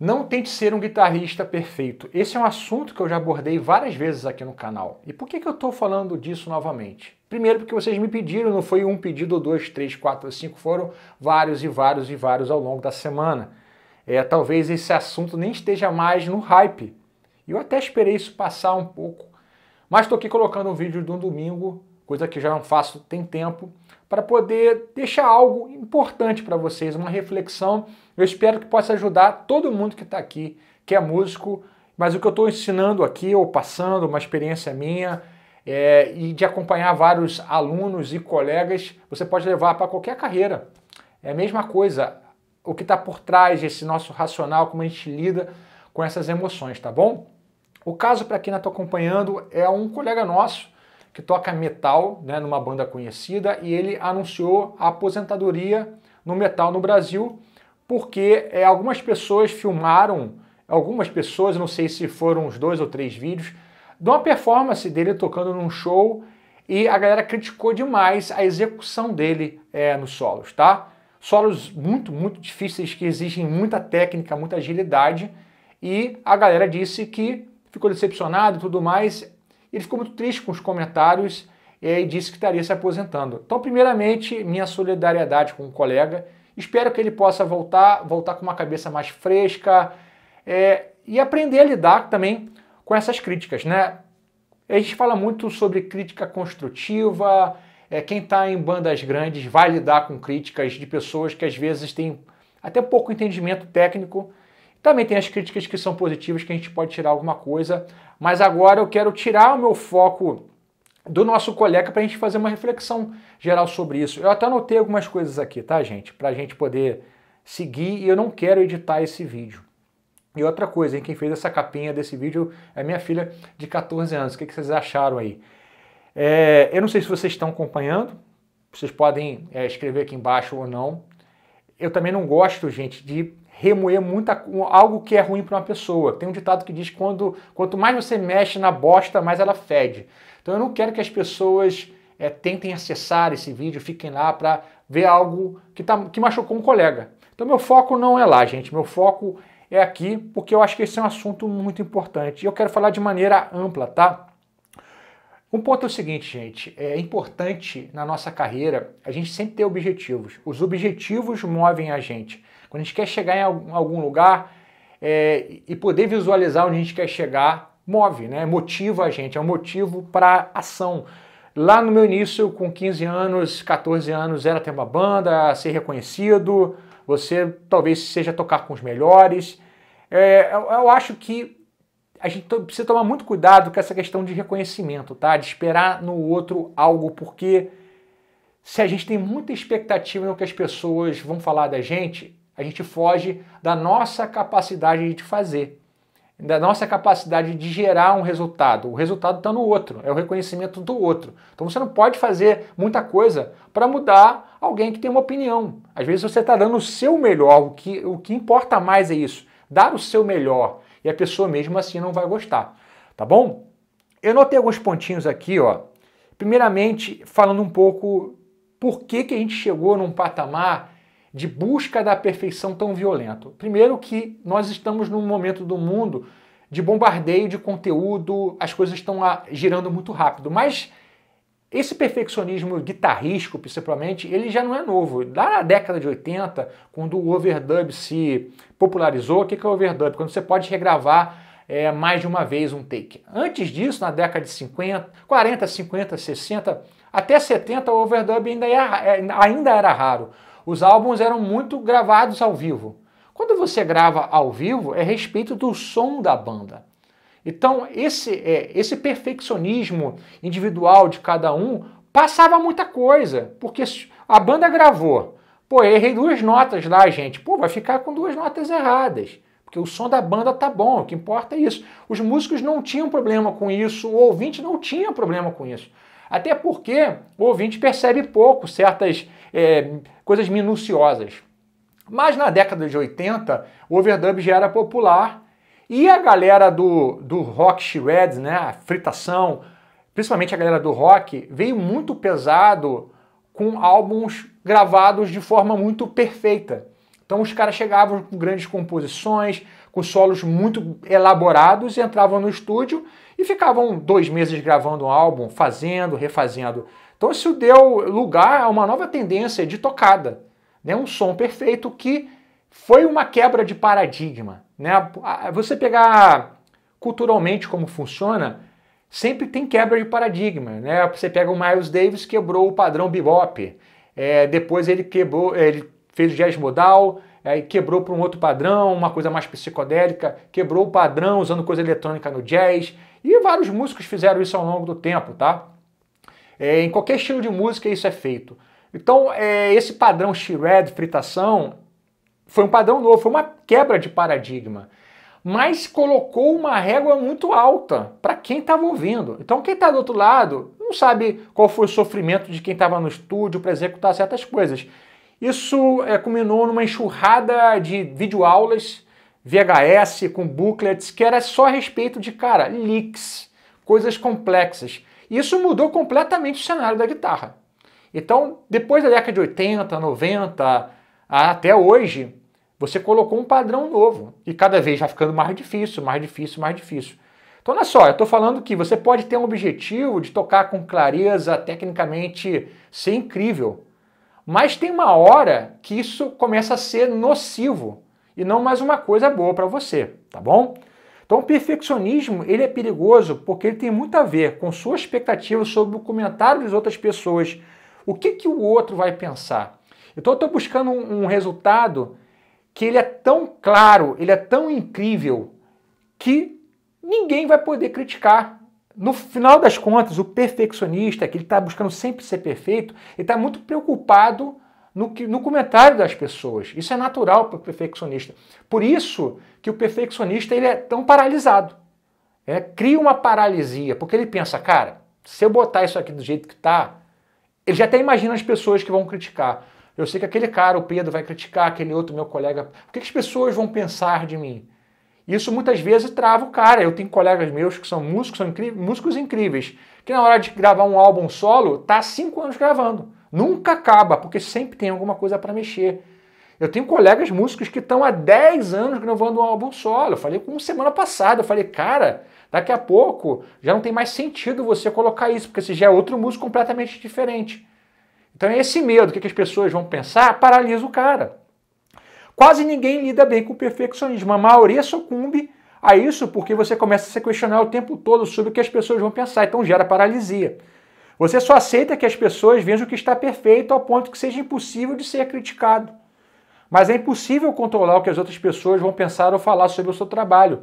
Não tente ser um guitarrista perfeito. Esse é um assunto que eu já abordei várias vezes aqui no canal. E por que, que eu estou falando disso novamente? Primeiro, porque vocês me pediram, não foi um pedido, dois, três, quatro, cinco, foram vários e vários e vários ao longo da semana. É, talvez esse assunto nem esteja mais no hype. Eu até esperei isso passar um pouco, mas estou aqui colocando um vídeo de um domingo coisa que já faço tem tempo, para poder deixar algo importante para vocês, uma reflexão. Eu espero que possa ajudar todo mundo que está aqui, que é músico, mas o que eu estou ensinando aqui, ou passando, uma experiência minha, é, e de acompanhar vários alunos e colegas, você pode levar para qualquer carreira. É a mesma coisa, o que está por trás desse nosso racional, como a gente lida com essas emoções, tá bom? O caso, para quem não está acompanhando, é um colega nosso que toca metal, né, numa banda conhecida, e ele anunciou a aposentadoria no metal no Brasil, porque é, algumas pessoas filmaram, algumas pessoas, não sei se foram os dois ou três vídeos, de uma performance dele tocando num show e a galera criticou demais a execução dele é, nos solos, tá? Solos muito, muito difíceis que exigem muita técnica, muita agilidade e a galera disse que ficou decepcionado e tudo mais. Ele ficou muito triste com os comentários é, e disse que estaria se aposentando. Então, primeiramente, minha solidariedade com o colega. Espero que ele possa voltar, voltar com uma cabeça mais fresca é, e aprender a lidar também com essas críticas, né? A gente fala muito sobre crítica construtiva, é, quem está em bandas grandes vai lidar com críticas de pessoas que às vezes têm até pouco entendimento técnico também tem as críticas que são positivas, que a gente pode tirar alguma coisa, mas agora eu quero tirar o meu foco do nosso colega para a gente fazer uma reflexão geral sobre isso. Eu até anotei algumas coisas aqui, tá, gente? Para a gente poder seguir e eu não quero editar esse vídeo. E outra coisa, hein, quem fez essa capinha desse vídeo é minha filha de 14 anos. O que, vocês acharam aí? É, eu não sei se vocês estão acompanhando, vocês podem é, escrever aqui embaixo ou não. Eu também não gosto, gente, de remoer muita algo que é ruim para uma pessoa. Tem um ditado que diz quando quanto mais você mexe na bosta, mais ela fede. Então eu não quero que as pessoas é, tentem acessar esse vídeo, fiquem lá para ver algo que, tá, que machucou um colega. Então meu foco não é lá, gente. Meu foco é aqui porque eu acho que esse é um assunto muito importante. E eu quero falar de maneira ampla, tá? Um ponto é o seguinte, gente, é importante na nossa carreira a gente sempre ter objetivos. Os objetivos movem a gente. Quando a gente quer chegar em algum lugar é, e poder visualizar onde a gente quer chegar, move, né? motiva a gente, é um motivo para ação. Lá no meu início, com 15 anos, 14 anos, era ter uma banda, ser reconhecido, você talvez seja tocar com os melhores. É, eu, eu acho que a gente precisa tomar muito cuidado com essa questão de reconhecimento, tá? De esperar no outro algo, porque se a gente tem muita expectativa no que as pessoas vão falar da gente, a gente foge da nossa capacidade de fazer, da nossa capacidade de gerar um resultado. O resultado está no outro, é o reconhecimento do outro. Então você não pode fazer muita coisa para mudar alguém que tem uma opinião. Às vezes você está dando o seu melhor, o que, o que importa mais é isso, dar o seu melhor. E a pessoa mesmo assim não vai gostar, tá bom? Eu notei alguns pontinhos aqui, ó. Primeiramente, falando um pouco por que, que a gente chegou num patamar de busca da perfeição tão violento? Primeiro, que nós estamos num momento do mundo de bombardeio de conteúdo, as coisas estão girando muito rápido, mas esse perfeccionismo guitarrístico, principalmente, ele já não é novo. Lá na década de 80, quando o overdub se popularizou, o que é o overdub? Quando você pode regravar é, mais de uma vez um take. Antes disso, na década de 50, 40, 50, 60, até 70, o overdub ainda era, é, ainda era raro. Os álbuns eram muito gravados ao vivo. Quando você grava ao vivo, é a respeito do som da banda. Então, esse, é, esse perfeccionismo individual de cada um passava muita coisa, porque a banda gravou. Pô, errei duas notas lá, gente. Pô, vai ficar com duas notas erradas, porque o som da banda tá bom, o que importa é isso. Os músicos não tinham problema com isso, o ouvinte não tinha problema com isso. Até porque o ouvinte percebe pouco certas é, coisas minuciosas. Mas na década de 80, o overdub já era popular e a galera do, do rock shreds, né, a fritação, principalmente a galera do rock, veio muito pesado com álbuns gravados de forma muito perfeita. Então os caras chegavam com grandes composições, com solos muito elaborados, entravam no estúdio e ficavam dois meses gravando um álbum, fazendo, refazendo. Então isso deu lugar a uma nova tendência de tocada, né? um som perfeito que foi uma quebra de paradigma. Né? Você pegar culturalmente como funciona, sempre tem quebra de paradigma. Né? Você pega o Miles Davis, quebrou o padrão bebop. É, depois ele quebrou, ele fez jazz modal, aí quebrou para um outro padrão, uma coisa mais psicodélica, quebrou o padrão usando coisa eletrônica no jazz, e vários músicos fizeram isso ao longo do tempo, tá? É, em qualquer estilo de música isso é feito. Então, é, esse padrão shred, fritação, foi um padrão novo, foi uma quebra de paradigma. Mas colocou uma régua muito alta para quem estava ouvindo. Então, quem está do outro lado não sabe qual foi o sofrimento de quem estava no estúdio para executar certas coisas. Isso é, culminou numa enxurrada de videoaulas VHS com booklets que era só a respeito de, cara, leaks, coisas complexas. Isso mudou completamente o cenário da guitarra. Então, depois da década de 80, 90, até hoje, você colocou um padrão novo e cada vez vai ficando mais difícil, mais difícil, mais difícil. Então, olha só, eu estou falando que você pode ter um objetivo de tocar com clareza, tecnicamente ser incrível, mas tem uma hora que isso começa a ser nocivo e não mais uma coisa boa para você, tá bom? Então, o perfeccionismo ele é perigoso porque ele tem muito a ver com sua expectativa sobre o comentário das outras pessoas. O que, que o outro vai pensar? Então, eu estou buscando um, um resultado que ele é tão claro, ele é tão incrível que ninguém vai poder criticar. No final das contas, o perfeccionista, que ele está buscando sempre ser perfeito, ele está muito preocupado no, que, no comentário das pessoas. Isso é natural para o perfeccionista. Por isso que o perfeccionista ele é tão paralisado. É, cria uma paralisia, porque ele pensa, cara, se eu botar isso aqui do jeito que está, ele já até imagina as pessoas que vão criticar. Eu sei que aquele cara, o Pedro, vai criticar, aquele outro meu colega. O que, que as pessoas vão pensar de mim? Isso muitas vezes trava o cara. Eu tenho colegas meus que são músicos, são incríveis, músicos incríveis, que na hora de gravar um álbum solo, tá há cinco anos gravando. Nunca acaba, porque sempre tem alguma coisa para mexer. Eu tenho colegas músicos que estão há 10 anos gravando um álbum solo. Eu falei com semana passada, eu falei, cara, daqui a pouco já não tem mais sentido você colocar isso, porque esse já é outro músico completamente diferente. Então é esse medo, o que as pessoas vão pensar? Paralisa o cara. Quase ninguém lida bem com o perfeccionismo. A maioria sucumbe a isso porque você começa a se questionar o tempo todo sobre o que as pessoas vão pensar, então gera paralisia. Você só aceita que as pessoas vejam que está perfeito ao ponto que seja impossível de ser criticado. Mas é impossível controlar o que as outras pessoas vão pensar ou falar sobre o seu trabalho.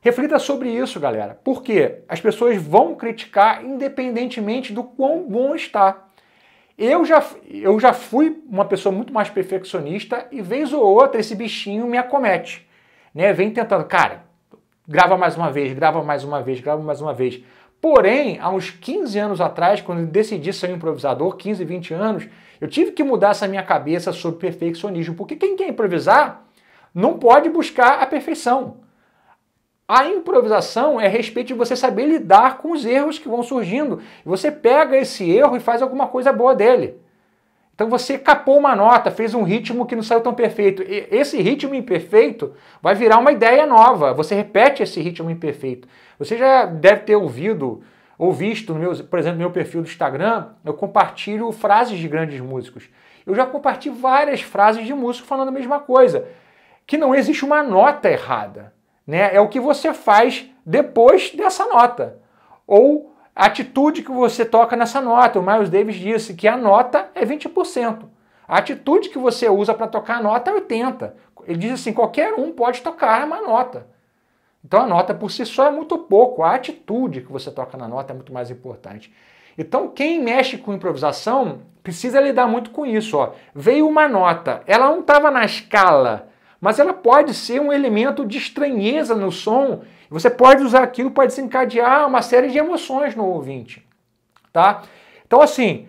Reflita sobre isso, galera. Porque as pessoas vão criticar independentemente do quão bom está. Eu já, eu já fui uma pessoa muito mais perfeccionista e vez ou outra esse bichinho me acomete. Né? Vem tentando, cara, grava mais uma vez, grava mais uma vez, grava mais uma vez. Porém, há uns 15 anos atrás, quando eu decidi ser um improvisador, 15, 20 anos, eu tive que mudar essa minha cabeça sobre perfeccionismo, porque quem quer improvisar não pode buscar a perfeição. A improvisação é a respeito de você saber lidar com os erros que vão surgindo. Você pega esse erro e faz alguma coisa boa dele. Então você capou uma nota, fez um ritmo que não saiu tão perfeito. E esse ritmo imperfeito vai virar uma ideia nova. Você repete esse ritmo imperfeito. Você já deve ter ouvido ou visto, no meu, por exemplo, no meu perfil do Instagram, eu compartilho frases de grandes músicos. Eu já compartilho várias frases de músicos falando a mesma coisa. Que não existe uma nota errada né? É o que você faz depois dessa nota. Ou a atitude que você toca nessa nota. O Miles Davis disse que a nota é 20%. A atitude que você usa para tocar a nota é 80%. Ele diz assim: qualquer um pode tocar uma nota. Então a nota por si só é muito pouco, a atitude que você toca na nota é muito mais importante. Então quem mexe com improvisação precisa lidar muito com isso. Ó. Veio uma nota, ela não estava na escala mas ela pode ser um elemento de estranheza no som. Você pode usar aquilo para desencadear uma série de emoções no ouvinte, tá? Então, assim,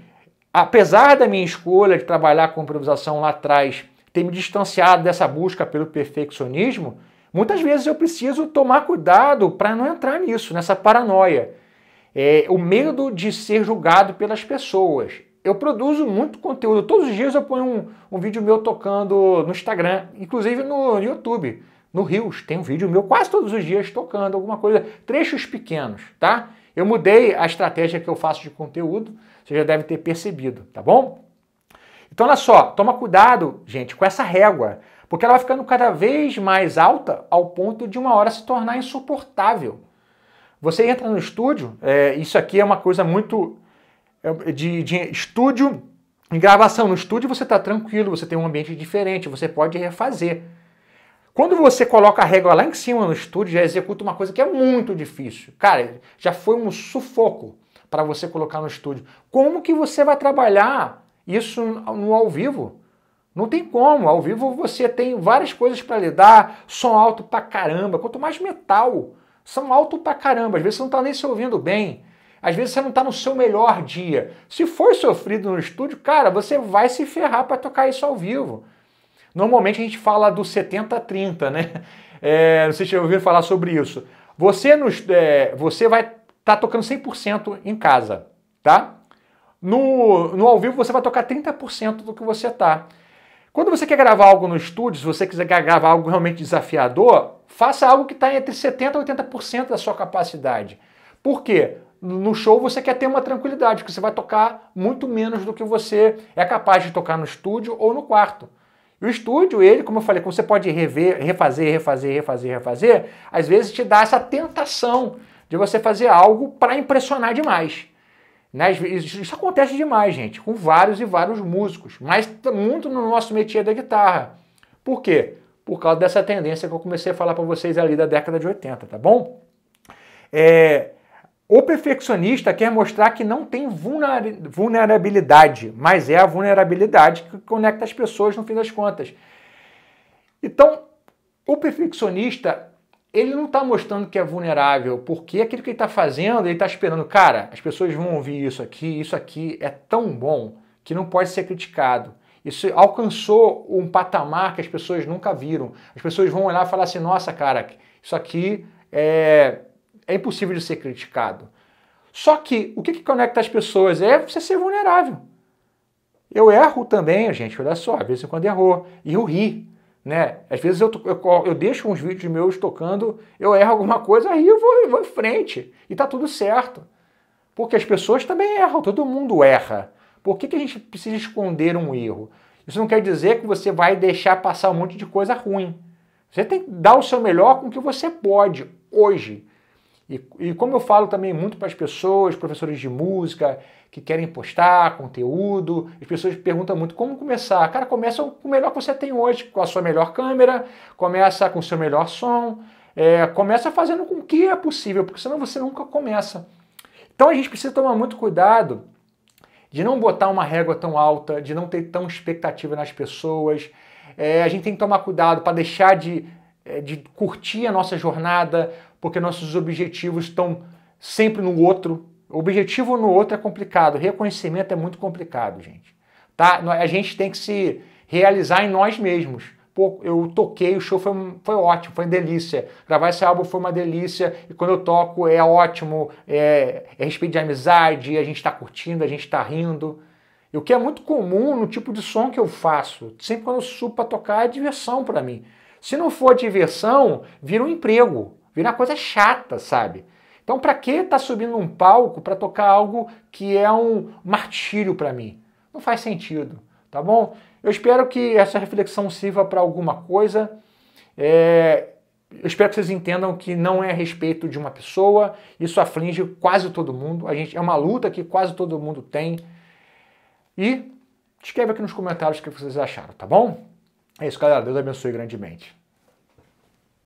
apesar da minha escolha de trabalhar com improvisação lá atrás, ter me distanciado dessa busca pelo perfeccionismo, muitas vezes eu preciso tomar cuidado para não entrar nisso, nessa paranoia. É, o medo de ser julgado pelas pessoas eu produzo muito conteúdo. Todos os dias eu ponho um, um vídeo meu tocando no Instagram, inclusive no, no YouTube. No Rios tem um vídeo meu quase todos os dias tocando alguma coisa, trechos pequenos, tá? Eu mudei a estratégia que eu faço de conteúdo, você já deve ter percebido, tá bom? Então, olha só, toma cuidado, gente, com essa régua, porque ela vai ficando cada vez mais alta ao ponto de uma hora se tornar insuportável. Você entra no estúdio, é, isso aqui é uma coisa muito é, é de, de estúdio em gravação. No estúdio você está tranquilo, você tem um ambiente diferente, você pode refazer. Quando você coloca a régua lá em cima no estúdio, já executa uma coisa que é muito difícil. Cara, já foi um sufoco para você colocar no estúdio. Como que você vai trabalhar isso no ao vivo? Não tem como. Ao vivo você tem várias coisas para lidar, som alto pra caramba. Quanto mais metal, som alto pra caramba. Às vezes você não está nem se ouvindo bem. Às vezes você não está no seu melhor dia. Se for sofrido no estúdio, cara, você vai se ferrar para tocar isso ao vivo. Normalmente a gente fala do 70-30, né? É, vocês já ouviram falar sobre isso. Você, nos, é, você vai estar tá tocando 100% em casa, tá? No, no ao vivo você vai tocar 30% do que você tá. Quando você quer gravar algo no estúdio, se você quiser gravar algo realmente desafiador, faça algo que está entre 70% e 80% da sua capacidade. Por quê? no show você quer ter uma tranquilidade, porque você vai tocar muito menos do que você é capaz de tocar no estúdio ou no quarto. E o estúdio, ele, como eu falei, como você pode rever, refazer, refazer, refazer, refazer, às vezes te dá essa tentação de você fazer algo para impressionar demais. Né? Isso acontece demais, gente, com vários e vários músicos, mas muito no nosso métier da guitarra. Por quê? Por causa dessa tendência que eu comecei a falar para vocês ali da década de 80, tá bom? É, o perfeccionista quer mostrar que não tem vulnerabilidade, mas é a vulnerabilidade que conecta as pessoas no fim das contas. Então, o perfeccionista, ele não está mostrando que é vulnerável, porque aquilo que ele está fazendo, ele está esperando, cara, as pessoas vão ouvir isso aqui, isso aqui é tão bom que não pode ser criticado. Isso alcançou um patamar que as pessoas nunca viram. As pessoas vão olhar e falar assim, nossa, cara, isso aqui é é impossível de ser criticado. Só que o que, que conecta as pessoas é você ser vulnerável. Eu erro também, gente, olha só, às vezes quando errou, e eu ri. Né? Às vezes eu, eu, eu, deixo uns vídeos meus tocando, eu erro alguma coisa, aí eu vou, eu vou em frente. E tá tudo certo. Porque as pessoas também erram, todo mundo erra. Por que, que a gente precisa esconder um erro? Isso não quer dizer que você vai deixar passar um monte de coisa ruim. Você tem que dar o seu melhor com o que você pode hoje. E, e como eu falo também muito para as pessoas, professores de música, que querem postar conteúdo, as pessoas perguntam muito como começar. Cara, começa com o melhor que você tem hoje, com a sua melhor câmera, começa com o seu melhor som, é, começa fazendo com o que é possível, porque senão você nunca começa. Então a gente precisa tomar muito cuidado de não botar uma régua tão alta, de não ter tão expectativa nas pessoas. É, a gente tem que tomar cuidado para deixar de, é, de curtir a nossa jornada, porque nossos objetivos estão sempre no outro. Objetivo no outro é complicado, reconhecimento é muito complicado, gente. Tá? A gente tem que se realizar em nós mesmos. Pô, eu toquei, o show foi, foi ótimo, foi uma delícia. Gravar esse álbum foi uma delícia, e quando eu toco é ótimo, é, é respeito de amizade, a gente está curtindo, a gente está rindo. E o que é muito comum no tipo de som que eu faço, sempre quando eu subo para tocar, é diversão para mim. Se não for diversão, vira um emprego. Vira uma coisa chata, sabe? Então, para que tá subindo num palco para tocar algo que é um martírio para mim? Não faz sentido, tá bom? Eu espero que essa reflexão sirva para alguma coisa. É... Eu espero que vocês entendam que não é a respeito de uma pessoa, isso aflige quase todo mundo. A gente é uma luta que quase todo mundo tem. E escreve aqui nos comentários o que vocês acharam, tá bom? É isso, galera. Deus abençoe grandemente.